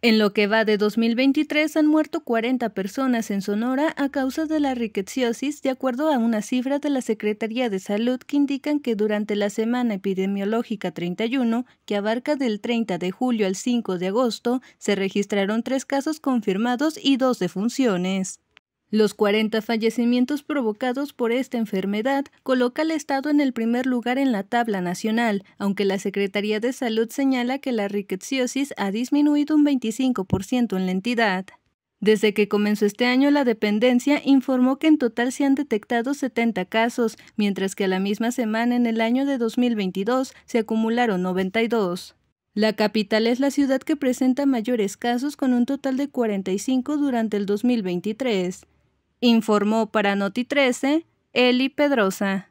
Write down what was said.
En lo que va de 2023 han muerto 40 personas en Sonora a causa de la riqueciosis, de acuerdo a una cifra de la Secretaría de Salud que indican que durante la semana epidemiológica 31, que abarca del 30 de julio al 5 de agosto, se registraron tres casos confirmados y dos defunciones. Los 40 fallecimientos provocados por esta enfermedad coloca al Estado en el primer lugar en la tabla nacional, aunque la Secretaría de Salud señala que la rickettsiosis ha disminuido un 25% en la entidad. Desde que comenzó este año, la dependencia informó que en total se han detectado 70 casos, mientras que a la misma semana en el año de 2022 se acumularon 92. La capital es la ciudad que presenta mayores casos con un total de 45 durante el 2023 informó para Noti 13 Eli Pedrosa.